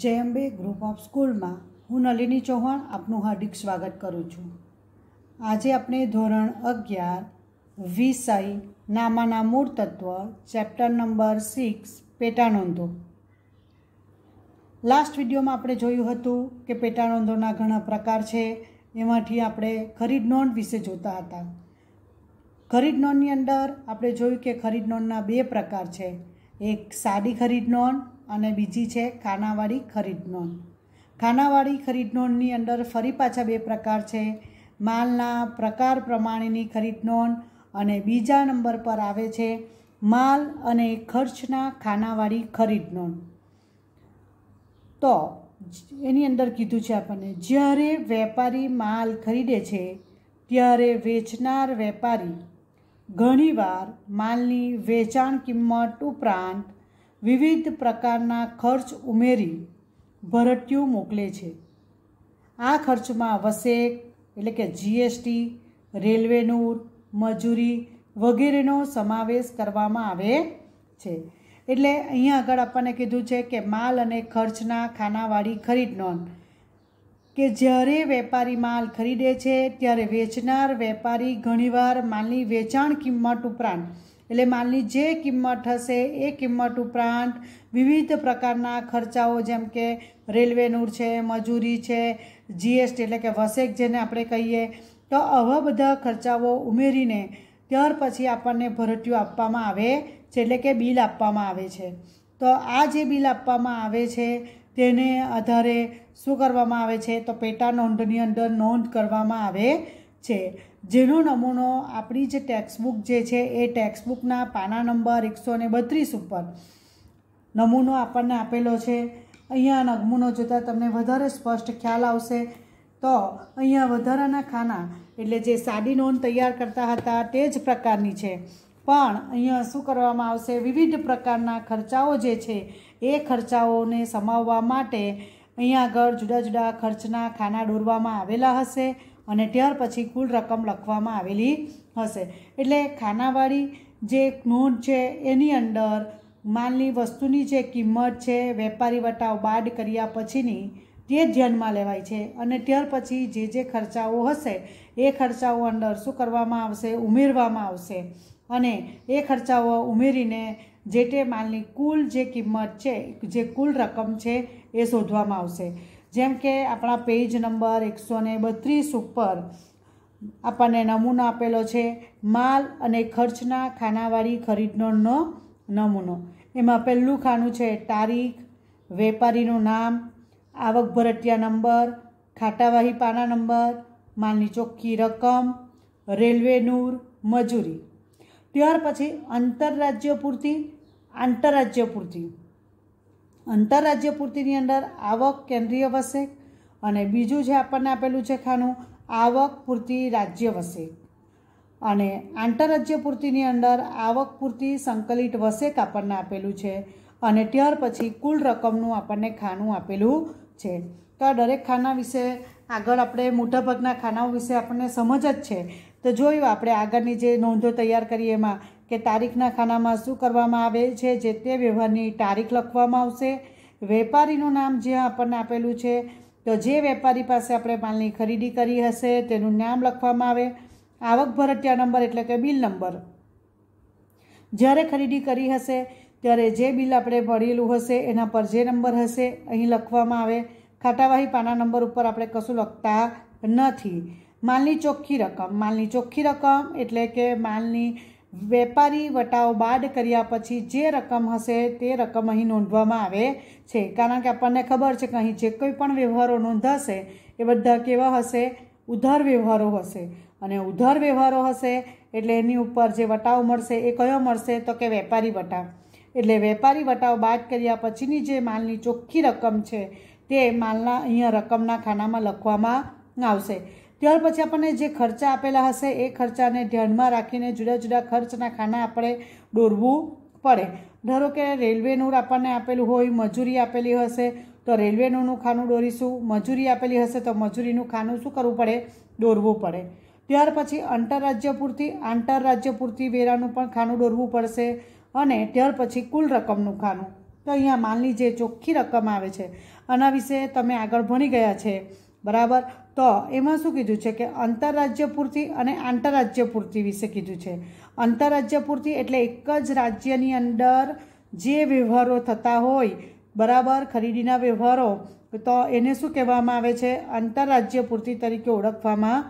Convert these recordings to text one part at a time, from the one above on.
Jay Ambe group of સ્કૂલમાં હું નલિની ચૌહાણ આપનું હાર્દિક સ્વાગત કરું છું આજે આપણે ધોરણ અગિયાર વિષય નામાના મૂળ તત્વ ચેપ્ટર નંબર સિક્સ પેટા નોંધો લાસ્ટ વિડીયોમાં આપણે જોયું હતું કે પેટા નોંધોના ઘણા પ્રકાર છે એમાંથી આપણે ખરીદ નોંધ વિશે જોતા હતા ખરીદ નોંધની અંદર આપણે જોયું કે ખરીદ નોંધના બે પ્રકાર છે એક સાદી ખરીદ નોંધ અને બીજી છે ખાનાવાળી ખરીદનોન ખાનાવાળી ખરીદનોનની અંદર ફરી પાછા બે પ્રકાર છે માલના પ્રકાર પ્રમાણેની ખરીદનોન અને બીજા નંબર પર આવે છે માલ અને ખર્ચના ખાનાવાળી ખરીદનોન તો એની અંદર કીધું છે આપણને જ્યારે વેપારી માલ ખરીદે છે ત્યારે વેચનાર વેપારી ઘણીવાર માલની વેચાણ કિંમત ઉપરાંત વિવિધ પ્રકારના ખર્ચ ઉમેરી ભરટિયું મોકલે છે આ ખર્ચમાં વસેક એટલે કે જીએસટી રેલવેનું મજૂરી વગેરેનો સમાવેશ કરવામાં આવે છે એટલે અહીંયા આગળ આપણને કીધું છે કે માલ અને ખર્ચના ખાનાવાળી ખરીદ નોંધ કે જ્યારે વેપારી માલ ખરીદે છે ત્યારે વેચનાર વેપારી ઘણીવાર માલની વેચાણ કિંમત ઉપરાંત એટલે માલની જે કિંમત હશે એ કિંમત ઉપરાંત વિવિધ પ્રકારના ખર્ચાઓ જેમ કે રેલવેનું છે મજૂરી છે જીએસટી એટલે કે વસેક જેને આપણે કહીએ તો આવા બધા ખર્ચાઓ ઉમેરીને ત્યાર પછી આપણને ભરતીઓ આપવામાં આવે છે એટલે કે બિલ આપવામાં આવે છે તો આ જે બિલ આપવામાં આવે છે તેને આધારે શું કરવામાં આવે છે તો પેટા નોંધની અંદર નોંધ કરવામાં આવે છે જેનો નમૂનો આપણી જે ટેક્સ્ટબુક જે છે એ ટેક્સ્ટબુકના પાના નંબર એકસો ને બત્રીસ ઉપર નમૂનો આપણને આપેલો છે અહીંયા નગમૂનો જોતાં તમને વધારે સ્પષ્ટ ખ્યાલ આવશે તો અહીંયા વધારાના ખાના એટલે જે સાદી નોંધ તૈયાર કરતા હતા તે જ પ્રકારની છે પણ અહીંયા શું કરવામાં આવશે વિવિધ પ્રકારના ખર્ચાઓ જે છે એ ખર્ચાઓને સમાવવા માટે અહીંયા આગળ જુદા જુદા ખર્ચના ખાના દોરવામાં આવેલા હશે અને ત્યાર પછી કુલ રકમ લખવામાં આવેલી હશે એટલે ખાનાવાળી જે નોંધ છે એની અંદર માલની વસ્તુની જે કિંમત છે વેપારી વટાવ બાદ કર્યા પછીની તે ધ્યાનમાં લેવાય છે અને ત્યાર પછી જે જે ખર્ચાઓ હશે એ ખર્ચાઓ અંદર શું કરવામાં આવશે ઉમેરવામાં આવશે અને એ ખર્ચાઓ ઉમેરીને જે તે માલની કુલ જે કિંમત છે જે કુલ રકમ છે એ શોધવામાં આવશે જેમ કે આપણા પેજ નંબર એકસો ને બત્રીસ ઉપર આપણને નમૂનો આપેલો છે માલ અને ખર્ચના ખાનાવાળી ખરીદનો નમૂનો એમાં પહેલું ખાનું છે તારીખ વેપારીનું નામ આવક ભરટિયા નંબર ખાટાવાહી પાના નંબર માલની ચોખ્ખી રકમ રેલવે નૂર મજૂરી ત્યાર પછી આંતરરાજ્ય પૂરતી આંતરરાજ્ય પૂરતી આંતરરાજ્ય પૂર્તિની અંદર આવક કેન્દ્રીય વસેક અને બીજું જે આપણને આપેલું છે ખાનું આવક પૂરતી રાજ્ય વસેક અને આંતરરાજ્ય પૂર્તિની અંદર આવક પૂરતી સંકલિત વસેક આપણને આપેલું છે અને ત્યાર પછી કુલ રકમનું આપણને ખાનું આપેલું છે તો આ દરેક ખાના વિશે આગળ આપણે મોટાભાગના ખાનાઓ વિશે આપણને સમજ જ છે તો જોયું આપણે આગળની જે નોંધો તૈયાર કરીએ એમાં કે તારીખના ખાનામાં શું કરવામાં આવે છે જે તે વ્યવહારની તારીખ લખવામાં આવશે વેપારીનું નામ જે આપણને આપેલું છે તો જે વેપારી પાસે આપણે માલની ખરીદી કરી હશે તેનું નામ લખવામાં આવે આવક ભરતિયા નંબર એટલે કે બિલ નંબર જ્યારે ખરીદી કરી હશે ત્યારે જે બિલ આપણે ભરેલું હશે એના પર જે નંબર હશે અહીં લખવામાં આવે ખાટાવાહી પાના નંબર ઉપર આપણે કશું લખતા નથી માલની ચોખ્ખી રકમ માલની ચોખ્ખી રકમ એટલે કે માલની વેપારી વટાઓ બાદ કર્યા પછી જે રકમ હશે તે રકમ અહીં નોંધવામાં આવે છે કારણ કે આપણને ખબર છે કે અહીં જે કોઈ પણ વ્યવહારો નોંધાશે એ બધા કેવા હશે ઉધાર વ્યવહારો હશે અને ઉધાર વ્યવહારો હશે એટલે એની ઉપર જે વટાવ મળશે એ કયો મળશે તો કે વેપારી વટાવ એટલે વેપારી વટાવ બાદ કર્યા પછીની જે માલની ચોખ્ખી રકમ છે તે માલના અહીંયા રકમના ખાનામાં લખવામાં આવશે ત્યાર પછી આપણને જે ખર્ચા આપેલા હશે એ ખર્ચાને ધ્યાનમાં રાખીને જુદા જુદા ખર્ચના ખાના આપણે દોરવું પડે ધારો કે રેલવેનું આપણને આપેલું હોય મજૂરી આપેલી હશે તો રેલવેનું ખાનું દોરીશું મજૂરી આપેલી હશે તો મજૂરીનું ખાનું શું કરવું પડે દોરવું પડે ત્યાર પછી આંતરરાજ્ય પૂરતી આંતરરાજ્ય પૂરતી વેરાનું પણ ખાનું દોરવું પડશે અને ત્યાર પછી કુલ રકમનું ખાનું તો અહીંયા માલની જે ચોખ્ખી રકમ આવે છે આના વિશે તમે આગળ ભણી ગયા છે બરાબર તો એમાં શું કીધું છે કે આંતરરાજ્ય પૂરતી અને આંતરરાજ્ય પૂરતી વિશે કીધું છે આંતરરાજ્ય પૂરતી એટલે એક જ રાજ્યની અંદર જે વ્યવહારો થતા હોય બરાબર ખરીદીના વ્યવહારો તો એને શું કહેવામાં આવે છે આંતરરાજ્ય પૂરતી તરીકે ઓળખવામાં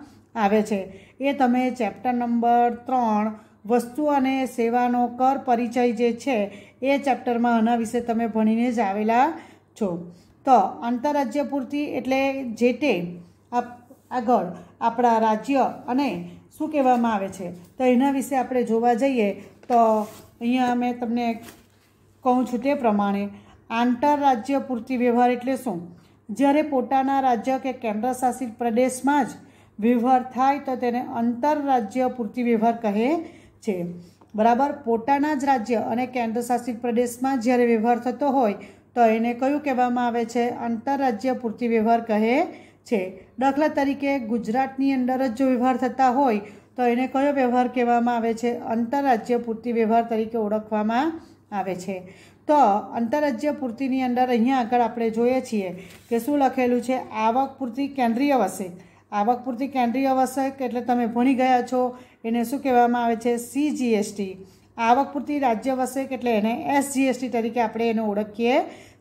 આવે છે એ તમે ચેપ્ટર નંબર ત્રણ વસ્તુ અને સેવાનો કર પરિચય જે છે એ ચેપ્ટરમાં આના વિશે તમે ભણીને જ આવેલા છો તો આંતરરાજ્ય પૂરતી એટલે જે તે આગળ આપણા રાજ્ય અને શું કહેવામાં આવે છે તો એના વિશે આપણે જોવા જઈએ તો અહીંયા મેં તમને કહું છું તે પ્રમાણે આંતરરાજ્ય પૂરતી વ્યવહાર એટલે શું જ્યારે પોતાના રાજ્ય કે કેન્દ્ર શાસિત પ્રદેશમાં જ વ્યવહાર થાય તો તેને આંતરરાજ્ય પૂરતી વ્યવહાર કહે છે બરાબર પોતાના જ રાજ્ય અને કેન્દ્ર શાસિત પ્રદેશમાં જ્યારે વ્યવહાર થતો હોય તો એને કયું કહેવામાં આવે છે આંતરરાજ્ય પૂરતી વ્યવહાર કહે છે દાખલા તરીકે ગુજરાતની અંદર જ જો વ્યવહાર થતા હોય તો એને કયો વ્યવહાર કહેવામાં આવે છે આંતરરાજ્ય પૂરતી વ્યવહાર તરીકે ઓળખવામાં આવે છે તો આંતરરાજ્ય પૂર્તિની અંદર અહીંયા આગળ આપણે જોઈએ છીએ કે શું લખેલું છે આવક પૂરતી કેન્દ્રીય વસેક આવક પૂરતી કેન્દ્રીય વસેક એટલે તમે ભણી ગયા છો એને શું કહેવામાં આવે છે સીજીએસટી આવક પૂરતી રાજ્ય વસેક એટલે એને એસજીએસટી તરીકે આપણે એને ઓળખીએ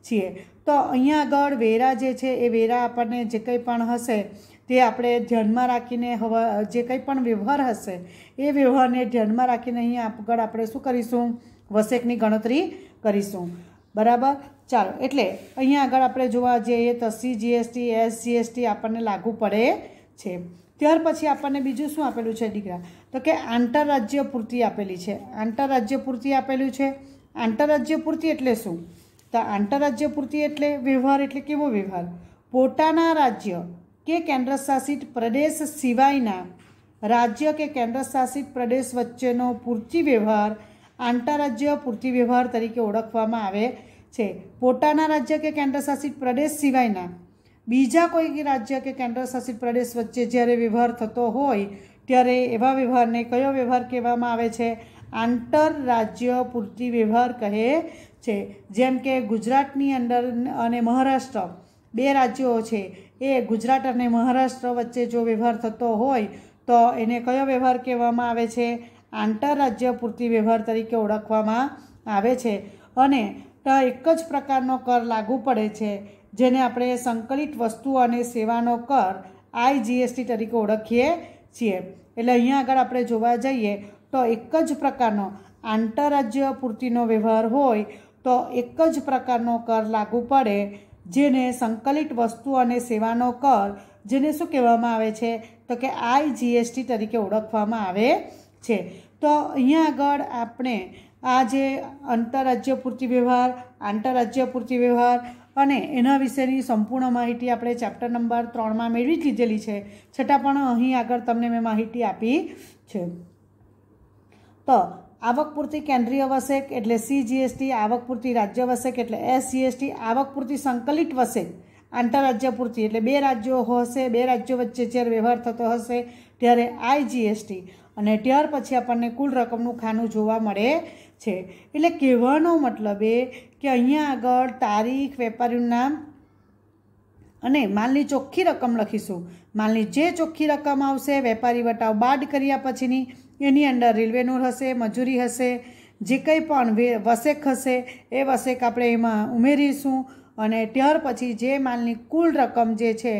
છીએ તો અહીંયા આગળ વેરા જે છે એ વેરા આપણને જે કંઈ પણ હશે તે આપણે ધ્યાનમાં રાખીને હવે જે કંઈ પણ વ્યવહાર હશે એ વ્યવહારને ધ્યાનમાં રાખીને અહીંયા આગળ આપણે શું કરીશું વસેકની ગણતરી કરીશું બરાબર ચાલો એટલે અહીંયા આગળ આપણે જોવા જઈએ તસી તો એસ એસજીએસટી આપણને લાગુ પડે છે ત્યાર પછી આપણને બીજું શું આપેલું છે દીકરા તો કે આંતરરાજ્ય પૂર્તિ આપેલી છે આંતરરાજ્ય પૂર્તિ આપેલું છે આંતરરાજ્ય પૂર્તિ એટલે શું તો આંતરરાજ્ય પૂર્તિ એટલે વ્યવહાર એટલે કેવો વ્યવહાર પોતાના રાજ્ય કે કેન્દ્ર શાસિત પ્રદેશ સિવાયના રાજ્ય કે કેન્દ્ર શાસિત પ્રદેશ વચ્ચેનો પૂર્તિ વ્યવહાર આંતરરાજ્ય પૂર્તિ વ્યવહાર તરીકે ઓળખવામાં આવે છે પોતાના રાજ્ય કે કેન્દ્રશાસિત પ્રદેશ સિવાયના બીજા કોઈ રાજ્ય કે કેન્દ્રશાસિત પ્રદેશ વચ્ચે જ્યારે વ્યવહાર થતો હોય ત્યારે એવા વ્યવહારને કયો વ્યવહાર કહેવામાં આવે છે આંતરરાજ્ય પૂરતી વ્યવહાર કહે છે જેમ કે ગુજરાતની અંદર અને મહારાષ્ટ્ર બે રાજ્યો છે એ ગુજરાત અને મહારાષ્ટ્ર વચ્ચે જો વ્યવહાર થતો હોય તો એને કયો વ્યવહાર કહેવામાં આવે છે આંતરરાજ્ય પૂરતી વ્યવહાર તરીકે ઓળખવામાં આવે છે અને એક જ પ્રકારનો કર લાગુ પડે છે જેને આપણે સંકલિત વસ્તુ અને સેવાનો કર આઈ જીએસટી તરીકે ઓળખીએ છીએ એટલે અહીંયા આગળ આપણે જોવા જઈએ તો એક જ પ્રકારનો આંતરરાજ્ય પૂર્તિનો વ્યવહાર હોય તો એક જ પ્રકારનો કર લાગુ પડે જેને સંકલિત વસ્તુ અને સેવાનો કર જેને શું કહેવામાં આવે છે તો કે આઈ જીએસટી તરીકે ઓળખવામાં આવે છે તો અહીંયા આગળ આપણે આ જે આંતરરાજ્ય પૂરતી વ્યવહાર આંતરરાજ્ય પૂરતી વ્યવહાર અને એના વિશેની સંપૂર્ણ માહિતી આપણે ચેપ્ટર નંબર ત્રણમાં મેળવી જ લીધેલી છે છતાં પણ અહીં આગળ તમને મેં માહિતી આપી છે તો આવક પૂરતી કેન્દ્રીય વસેક એટલે સી જીએસટી આવક પૂરતી રાજ્ય વસેક એટલે એસ જીએસટી આવક પૂરતી સંકલિત વસેક આંતરરાજ્ય પૂરતી એટલે બે રાજ્યો હશે બે રાજ્યો વચ્ચે જ્યારે વ્યવહાર થતો હશે ત્યારે આઈજીએસટી અને ત્યાર પછી આપણને કુલ રકમનું ખાનું જોવા મળે છે એટલે કહેવાનો મતલબ એ કે અહીંયા આગળ તારીખ વેપારીનું નામ અને માલની ચોખ્ખી રકમ લખીશું માલની જે ચોખ્ખી રકમ આવશે વેપારી વટાવ બાદ કર્યા પછીની એની અંદર રેલવેનું હશે મજૂરી હશે જે કંઈ પણ વે વસેક હશે એ વસેક આપણે એમાં ઉમેરીશું અને ત્યાર પછી જે માલની કુલ રકમ જે છે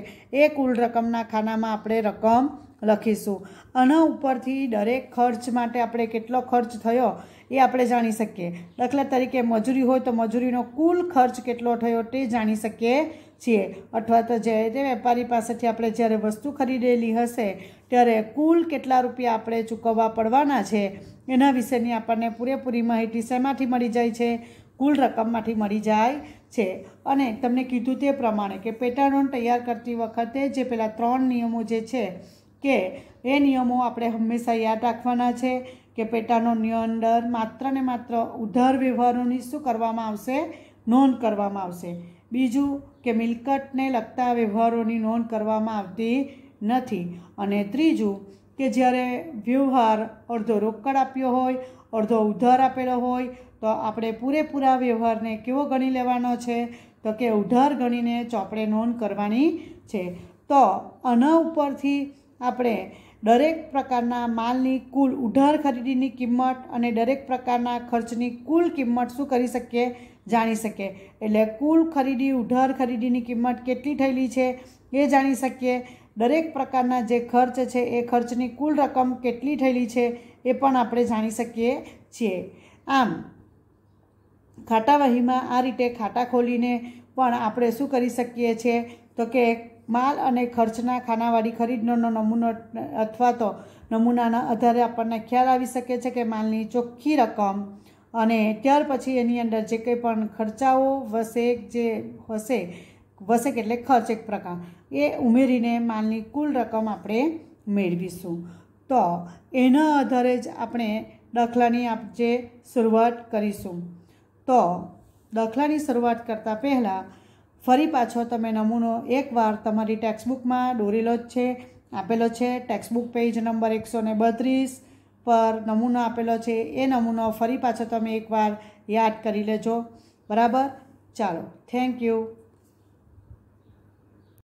એ કુલ રકમના ખાનામાં આપણે રકમ લખીશું આના ઉપરથી દરેક ખર્ચ માટે આપણે કેટલો ખર્ચ થયો એ આપણે જાણી શકીએ દાખલા તરીકે મજૂરી હોય તો મજૂરીનો કુલ ખર્ચ કેટલો થયો તે જાણી શકીએ છીએ અથવા તો જે તે વેપારી પાસેથી આપણે જ્યારે વસ્તુ ખરીદેલી હશે ત્યારે કુલ કેટલા રૂપિયા આપણે ચૂકવવા પડવાના છે એના વિશેની આપણને પૂરેપૂરી માહિતી શેમાંથી મળી જાય છે કુલ રકમમાંથી મળી જાય છે અને તમને કીધું તે પ્રમાણે કે પેટાનોન તૈયાર કરતી વખતે જે પેલા ત્રણ નિયમો જે છે કે એ નિયમો આપણે હંમેશા યાદ રાખવાના છે કે પેટાનોંધની અંદર માત્ર ને માત્ર ઉધાર વ્યવહારોની શું કરવામાં આવશે નોંધ કરવામાં આવશે બીજું કે મિલકતને લગતા વ્યવહારોની નોંધ કરવામાં આવતી નથી અને ત્રીજું કે જ્યારે વ્યવહાર અડધો રોકડ આપ્યો હોય અડધો ઉધાર આપેલો હોય તો આપણે પૂરેપૂરા વ્યવહારને કેવો ગણી લેવાનો છે તો કે ઉધાર ગણીને ચોપડે નોંધ કરવાની છે તો આના ઉપરથી આપણે દરેક પ્રકારના માલની કુલ ઉધાર ખરીદીની કિંમત અને દરેક પ્રકારના ખર્ચની કુલ કિંમત શું કરી શકીએ જાણી શકીએ એટલે કુલ ખરીદી ઉધાર ખરીદીની કિંમત કેટલી થયેલી છે એ જાણી શકીએ દરેક પ્રકારના જે ખર્ચ છે એ ખર્ચની કુલ રકમ કેટલી થયેલી છે એ પણ આપણે જાણી શકીએ છીએ આમ ખાતાવહીમાં આ રીતે ખાતા ખોલીને પણ આપણે શું કરી શકીએ છીએ તો કે માલ અને ખર્ચના ખાનાવાળી ખરીદનો નમૂનો અથવા તો નમૂનાના આધારે આપણને ખ્યાલ આવી શકે છે કે માલની ચોખ્ખી રકમ અને ત્યાર પછી એની અંદર જે કંઈ પણ ખર્ચાઓ વસે જે હશે વસેક એટલે ખર્ચ એક પ્રકાર એ ઉમેરીને માલની કુલ રકમ આપણે મેળવીશું તો એના આધારે જ આપણે દાખલાની જે શરૂઆત કરીશું તો દાખલાની શરૂઆત કરતાં પહેલાં ફરી પાછો તમે નમૂનો એકવાર તમારી ટેક્સ્ટબુકમાં દોરેલો જ છે આપેલો છે ટેક્સ્ટબુક પેજ નંબર એકસો ને બત્રીસ પર નમૂનો આપેલો છે એ નમૂનો ફરી પાછો તમે એકવાર યાદ કરી લેજો બરાબર ચાલો થેન્ક યુ